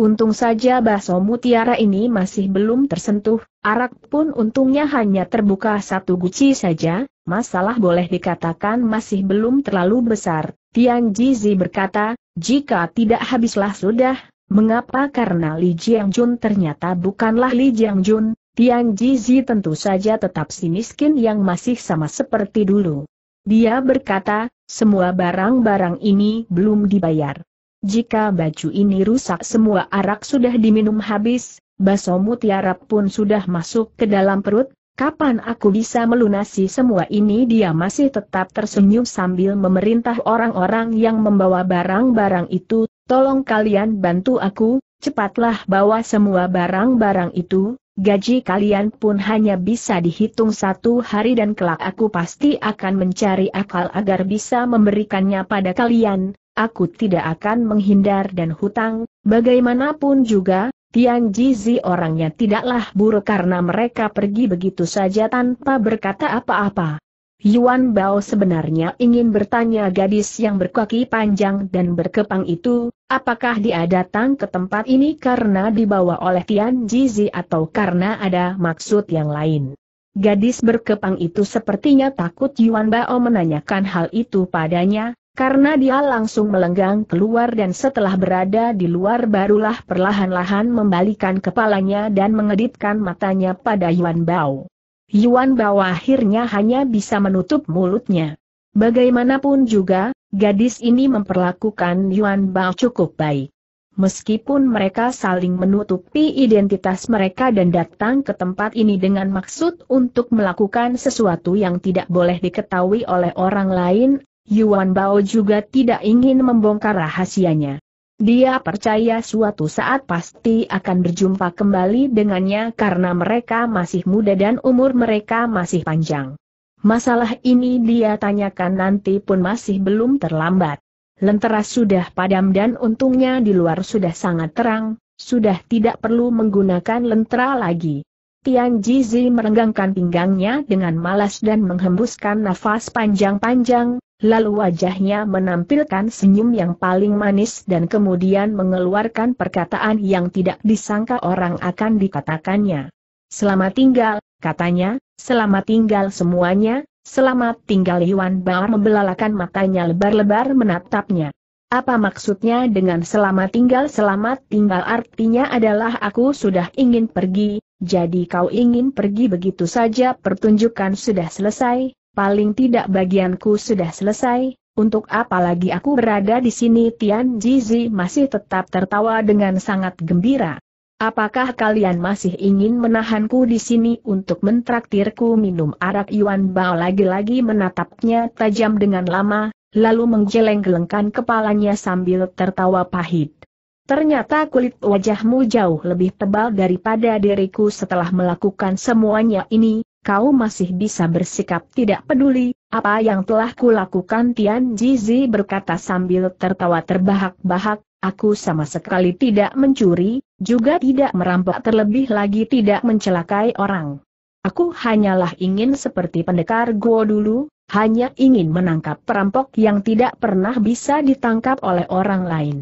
Untung saja baso mutiara ini masih belum tersentuh, arak pun untungnya hanya terbuka satu guci saja, masalah boleh dikatakan masih belum terlalu besar. Tian Jizi berkata, jika tidak habislah sudah, mengapa karena Li Jiang Jun ternyata bukanlah Li Jiang Jun, Tian Jizi tentu saja tetap si miskin yang masih sama seperti dulu. Dia berkata, semua barang-barang ini belum dibayar. Jika baju ini rusak semua arak sudah diminum habis, baso mutiara pun sudah masuk ke dalam perut, Kapan aku bisa melunasi semua ini dia masih tetap tersenyum sambil memerintah orang-orang yang membawa barang-barang itu, tolong kalian bantu aku, cepatlah bawa semua barang-barang itu, Gaji kalian pun hanya bisa dihitung satu hari dan kelak aku pasti akan mencari akal agar bisa memberikannya pada kalian, aku tidak akan menghindar dan hutang, bagaimanapun juga, Tiang Jizi orangnya tidaklah buruk karena mereka pergi begitu saja tanpa berkata apa-apa. Yuan Bao sebenarnya ingin bertanya gadis yang berkaki panjang dan berkepang itu, apakah dia datang ke tempat ini karena dibawa oleh Tian Jizi atau karena ada maksud yang lain. Gadis berkepang itu sepertinya takut Yuan Bao menanyakan hal itu padanya, karena dia langsung melenggang keluar dan setelah berada di luar barulah perlahan-lahan membalikan kepalanya dan mengedipkan matanya pada Yuan Bao. Yuan Bao akhirnya hanya bisa menutup mulutnya. Bagaimanapun juga, gadis ini memperlakukan Yuan Bao cukup baik. Meskipun mereka saling menutupi identitas mereka dan datang ke tempat ini dengan maksud untuk melakukan sesuatu yang tidak boleh diketahui oleh orang lain, Yuan Bao juga tidak ingin membongkar rahasianya. Dia percaya suatu saat pasti akan berjumpa kembali dengannya karena mereka masih muda dan umur mereka masih panjang. Masalah ini dia tanyakan nanti pun masih belum terlambat. Lentera sudah padam dan untungnya di luar sudah sangat terang, sudah tidak perlu menggunakan lentera lagi. Tian Jizi merenggangkan pinggangnya dengan malas dan menghembuskan nafas panjang-panjang, lalu wajahnya menampilkan senyum yang paling manis dan kemudian mengeluarkan perkataan yang tidak disangka orang akan dikatakannya. Selamat tinggal, katanya, selamat tinggal semuanya, selamat tinggal Yuan Bao membelalakan matanya lebar-lebar menatapnya. Apa maksudnya dengan selamat tinggal? Selamat tinggal artinya adalah aku sudah ingin pergi, jadi kau ingin pergi begitu saja pertunjukan sudah selesai, paling tidak bagianku sudah selesai, untuk apa lagi aku berada di sini Tian Jizi masih tetap tertawa dengan sangat gembira. Apakah kalian masih ingin menahanku di sini untuk mentraktirku minum arak Yuan Bao lagi-lagi menatapnya tajam dengan lama, lalu menggeleng-gelengkan kepalanya sambil tertawa pahit. Ternyata kulit wajahmu jauh lebih tebal daripada diriku setelah melakukan semuanya ini, kau masih bisa bersikap tidak peduli, apa yang telah kulakukan Tian Jizi berkata sambil tertawa terbahak-bahak, aku sama sekali tidak mencuri, juga tidak merampok terlebih lagi tidak mencelakai orang. Aku hanyalah ingin seperti pendekar Guo dulu, hanya ingin menangkap perampok yang tidak pernah bisa ditangkap oleh orang lain.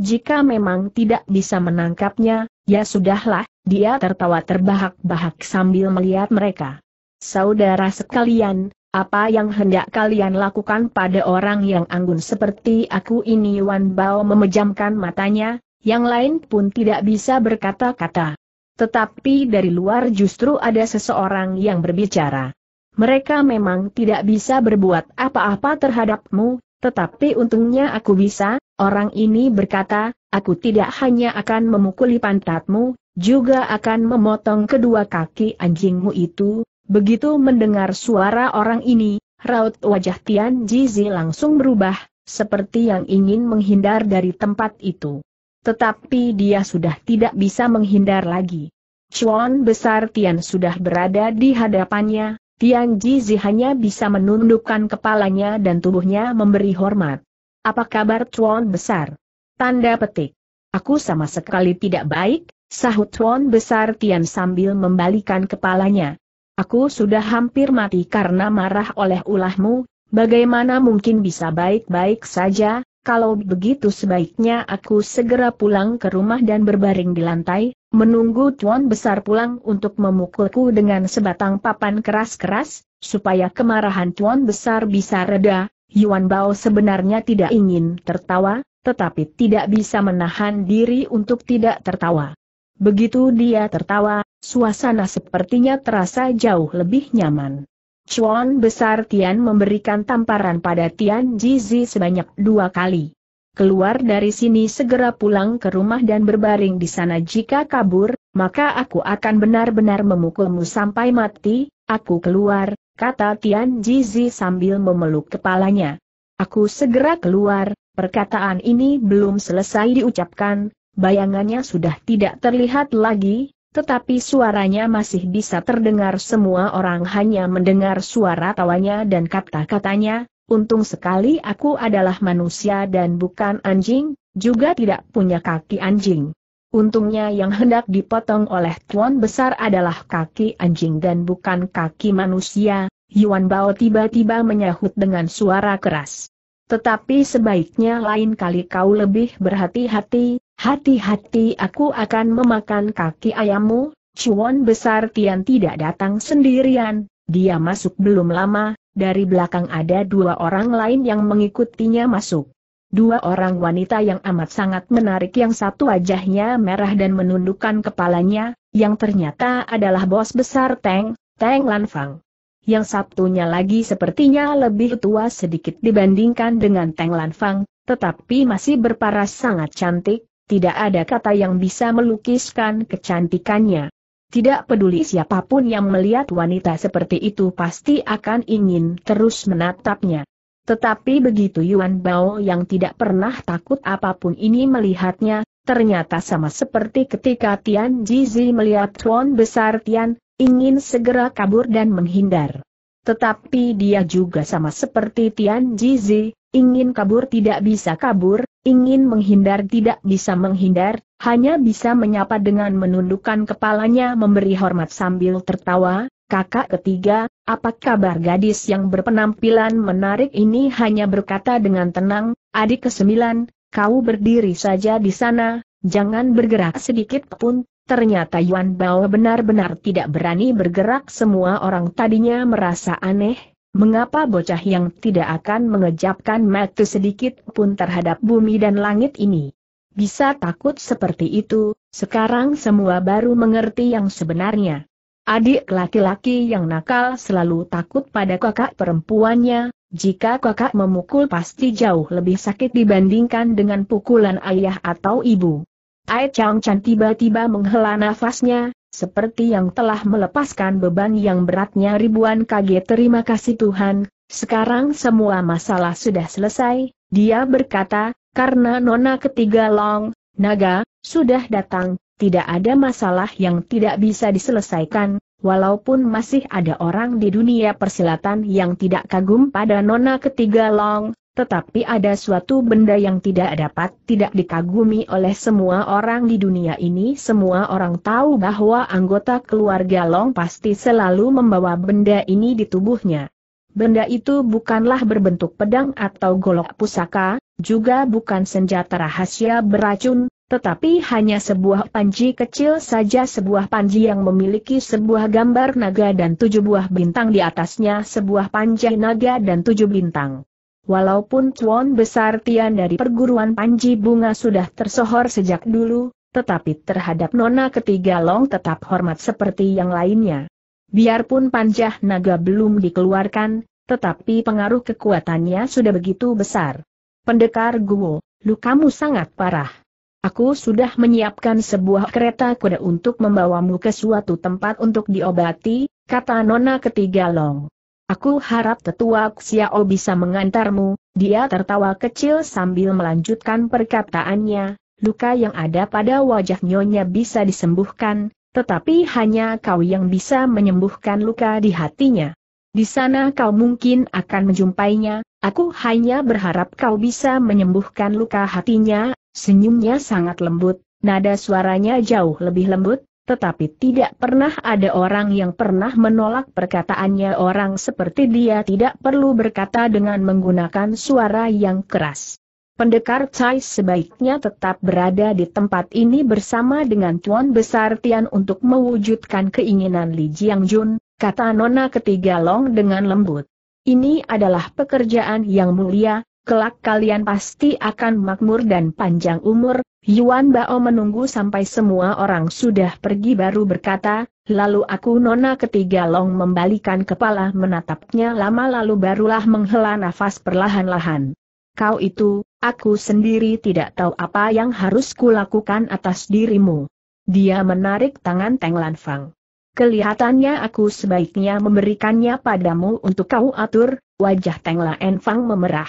Jika memang tidak bisa menangkapnya, ya sudahlah, dia tertawa terbahak-bahak sambil melihat mereka. Saudara sekalian, apa yang hendak kalian lakukan pada orang yang anggun seperti aku ini Wan Bao memejamkan matanya, yang lain pun tidak bisa berkata-kata. Tetapi dari luar justru ada seseorang yang berbicara. Mereka memang tidak bisa berbuat apa-apa terhadapmu, tetapi untungnya aku bisa, Orang ini berkata, aku tidak hanya akan memukuli pantatmu, juga akan memotong kedua kaki anjingmu itu. Begitu mendengar suara orang ini, raut wajah Tian Jizi langsung berubah, seperti yang ingin menghindar dari tempat itu. Tetapi dia sudah tidak bisa menghindar lagi. Chuan besar Tian sudah berada di hadapannya, Tian Jizi hanya bisa menundukkan kepalanya dan tubuhnya memberi hormat. Apa kabar Tuan Besar? Tanda petik. Aku sama sekali tidak baik, sahut Tuan Besar Tian sambil membalikan kepalanya. Aku sudah hampir mati karena marah oleh ulahmu, bagaimana mungkin bisa baik-baik saja, kalau begitu sebaiknya aku segera pulang ke rumah dan berbaring di lantai, menunggu Tuan Besar pulang untuk memukulku dengan sebatang papan keras-keras, supaya kemarahan Tuan Besar bisa reda, Yuan Bao sebenarnya tidak ingin tertawa, tetapi tidak bisa menahan diri untuk tidak tertawa. Begitu dia tertawa, suasana sepertinya terasa jauh lebih nyaman. Chuan Besar Tian memberikan tamparan pada Tian Jizi sebanyak dua kali. Keluar dari sini segera pulang ke rumah dan berbaring di sana jika kabur, maka aku akan benar-benar memukulmu sampai mati, aku keluar, kata Tian Jizi sambil memeluk kepalanya. Aku segera keluar, perkataan ini belum selesai diucapkan, bayangannya sudah tidak terlihat lagi, tetapi suaranya masih bisa terdengar semua orang hanya mendengar suara tawanya dan kata-katanya, untung sekali aku adalah manusia dan bukan anjing, juga tidak punya kaki anjing. Untungnya yang hendak dipotong oleh tuan besar adalah kaki anjing dan bukan kaki manusia, Yuan Bao tiba-tiba menyahut dengan suara keras. Tetapi sebaiknya lain kali kau lebih berhati-hati, hati-hati aku akan memakan kaki ayammu, Cuan Besar Tian tidak datang sendirian, dia masuk belum lama, dari belakang ada dua orang lain yang mengikutinya masuk. Dua orang wanita yang amat sangat menarik yang satu wajahnya merah dan menundukkan kepalanya, yang ternyata adalah bos besar Teng, Teng Lanfang. Yang satunya lagi sepertinya lebih tua sedikit dibandingkan dengan Teng Lanfang, tetapi masih berparas sangat cantik, tidak ada kata yang bisa melukiskan kecantikannya. Tidak peduli siapapun yang melihat wanita seperti itu pasti akan ingin terus menatapnya. Tetapi begitu Yuan Bao yang tidak pernah takut apapun ini melihatnya, ternyata sama seperti ketika Tian Jizi melihat Tuan Besar Tian, ingin segera kabur dan menghindar. Tetapi dia juga sama seperti Tian Jizi, ingin kabur tidak bisa kabur, ingin menghindar tidak bisa menghindar, hanya bisa menyapa dengan menundukkan kepalanya memberi hormat sambil tertawa, kakak ketiga, apa kabar gadis yang berpenampilan menarik ini hanya berkata dengan tenang, adik kesembilan, kau berdiri saja di sana, jangan bergerak sedikit pun. Ternyata Yuan Bao benar-benar tidak berani bergerak semua orang tadinya merasa aneh, mengapa bocah yang tidak akan mengejapkan mata sedikit pun terhadap bumi dan langit ini. Bisa takut seperti itu, sekarang semua baru mengerti yang sebenarnya. Adik laki-laki yang nakal selalu takut pada kakak perempuannya, jika kakak memukul pasti jauh lebih sakit dibandingkan dengan pukulan ayah atau ibu. Ai Chang Chan tiba-tiba menghela nafasnya, seperti yang telah melepaskan beban yang beratnya ribuan kg. terima kasih Tuhan, sekarang semua masalah sudah selesai, dia berkata, karena nona ketiga Long, naga, sudah datang, tidak ada masalah yang tidak bisa diselesaikan, walaupun masih ada orang di dunia persilatan yang tidak kagum pada nona ketiga Long, tetapi ada suatu benda yang tidak dapat tidak dikagumi oleh semua orang di dunia ini. Semua orang tahu bahwa anggota keluarga Long pasti selalu membawa benda ini di tubuhnya. Benda itu bukanlah berbentuk pedang atau golok pusaka, juga bukan senjata rahasia beracun, tetapi hanya sebuah panji kecil saja sebuah panji yang memiliki sebuah gambar naga dan tujuh buah bintang di atasnya sebuah panji naga dan tujuh bintang. Walaupun Tuan Besar Tian dari perguruan panji bunga sudah tersohor sejak dulu, tetapi terhadap nona ketiga Long tetap hormat seperti yang lainnya. Biarpun panjah naga belum dikeluarkan, tetapi pengaruh kekuatannya sudah begitu besar. Pendekar Guo, lukamu sangat parah. Aku sudah menyiapkan sebuah kereta kuda untuk membawamu ke suatu tempat untuk diobati, kata Nona ketiga Long. Aku harap tetua Xiao bisa mengantarmu, dia tertawa kecil sambil melanjutkan perkataannya, luka yang ada pada wajah Nyonya bisa disembuhkan, tetapi hanya kau yang bisa menyembuhkan luka di hatinya. Di sana kau mungkin akan menjumpainya, aku hanya berharap kau bisa menyembuhkan luka hatinya, Senyumnya sangat lembut, nada suaranya jauh lebih lembut, tetapi tidak pernah ada orang yang pernah menolak perkataannya orang seperti dia tidak perlu berkata dengan menggunakan suara yang keras. Pendekar Cai sebaiknya tetap berada di tempat ini bersama dengan Tuan Besar Tian untuk mewujudkan keinginan Li Jiang Jun, kata Nona ketiga Long dengan lembut. Ini adalah pekerjaan yang mulia, kelak kalian pasti akan makmur dan panjang umur, Yuan Bao menunggu sampai semua orang sudah pergi baru berkata, lalu aku nona ketiga Long membalikan kepala menatapnya lama lalu barulah menghela nafas perlahan-lahan. Kau itu, aku sendiri tidak tahu apa yang harus kulakukan atas dirimu. Dia menarik tangan Teng Lanfang. Kelihatannya aku sebaiknya memberikannya padamu untuk kau atur, wajah Teng Lanfang memerah.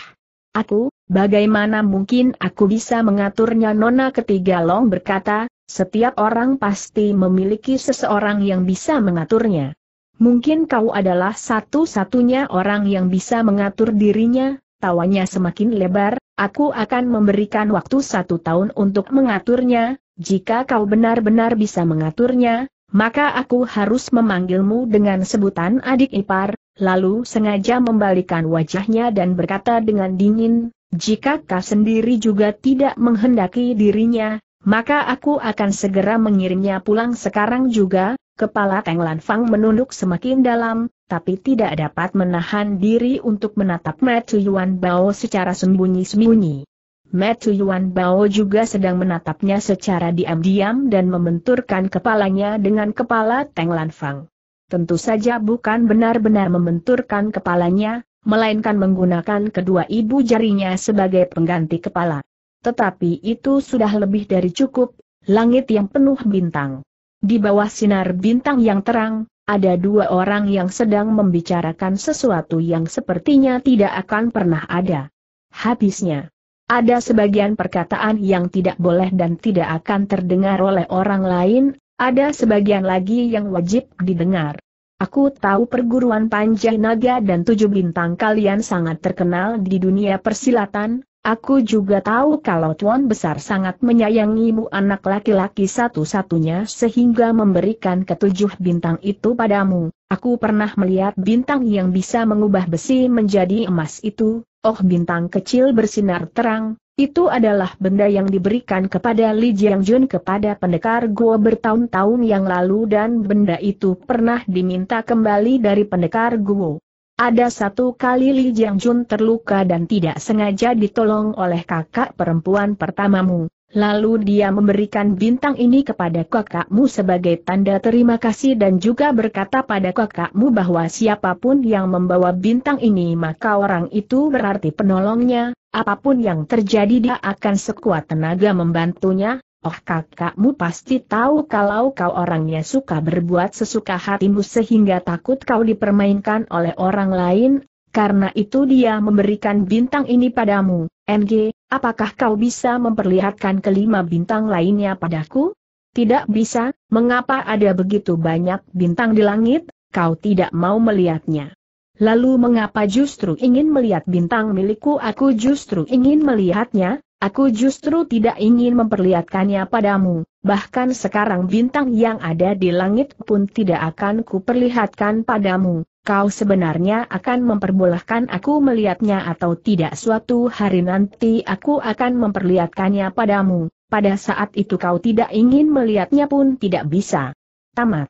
Aku, bagaimana mungkin aku bisa mengaturnya Nona ketiga Long berkata, setiap orang pasti memiliki seseorang yang bisa mengaturnya. Mungkin kau adalah satu-satunya orang yang bisa mengatur dirinya, tawanya semakin lebar, aku akan memberikan waktu satu tahun untuk mengaturnya, jika kau benar-benar bisa mengaturnya, maka aku harus memanggilmu dengan sebutan adik ipar, lalu sengaja membalikan wajahnya dan berkata dengan dingin, jika kau sendiri juga tidak menghendaki dirinya, maka aku akan segera mengirimnya pulang sekarang juga, kepala Teng Lanfang menunduk semakin dalam, tapi tidak dapat menahan diri untuk menatap Matthew Yuan Bao secara sembunyi-sembunyi. Matthew Yuan Bao juga sedang menatapnya secara diam-diam dan membenturkan kepalanya dengan kepala Teng Lanfang tentu saja bukan benar-benar membenturkan kepalanya, melainkan menggunakan kedua ibu jarinya sebagai pengganti kepala. Tetapi itu sudah lebih dari cukup, langit yang penuh bintang. Di bawah sinar bintang yang terang, ada dua orang yang sedang membicarakan sesuatu yang sepertinya tidak akan pernah ada. Habisnya, ada sebagian perkataan yang tidak boleh dan tidak akan terdengar oleh orang lain, ada sebagian lagi yang wajib didengar. Aku tahu perguruan panjang Naga dan Tujuh Bintang kalian sangat terkenal di dunia persilatan, aku juga tahu kalau Tuan Besar sangat menyayangimu anak laki-laki satu-satunya sehingga memberikan ketujuh bintang itu padamu. Aku pernah melihat bintang yang bisa mengubah besi menjadi emas itu, oh bintang kecil bersinar terang, itu adalah benda yang diberikan kepada Li Jiangjun kepada pendekar gua bertahun-tahun yang lalu dan benda itu pernah diminta kembali dari pendekar Guo. Ada satu kali Li Jiangjun terluka dan tidak sengaja ditolong oleh kakak perempuan pertamamu. Lalu dia memberikan bintang ini kepada kakakmu sebagai tanda terima kasih dan juga berkata pada kakakmu bahwa siapapun yang membawa bintang ini maka orang itu berarti penolongnya, Apapun yang terjadi dia akan sekuat tenaga membantunya, oh kakakmu pasti tahu kalau kau orangnya suka berbuat sesuka hatimu sehingga takut kau dipermainkan oleh orang lain, karena itu dia memberikan bintang ini padamu, MG, apakah kau bisa memperlihatkan kelima bintang lainnya padaku? Tidak bisa, mengapa ada begitu banyak bintang di langit, kau tidak mau melihatnya. Lalu mengapa justru ingin melihat bintang milikku aku justru ingin melihatnya, Aku justru tidak ingin memperlihatkannya padamu, bahkan sekarang bintang yang ada di langit pun tidak akan kuperlihatkan padamu. Kau sebenarnya akan memperbolehkan aku melihatnya atau tidak suatu hari nanti aku akan memperlihatkannya padamu, pada saat itu kau tidak ingin melihatnya pun tidak bisa. Tamat.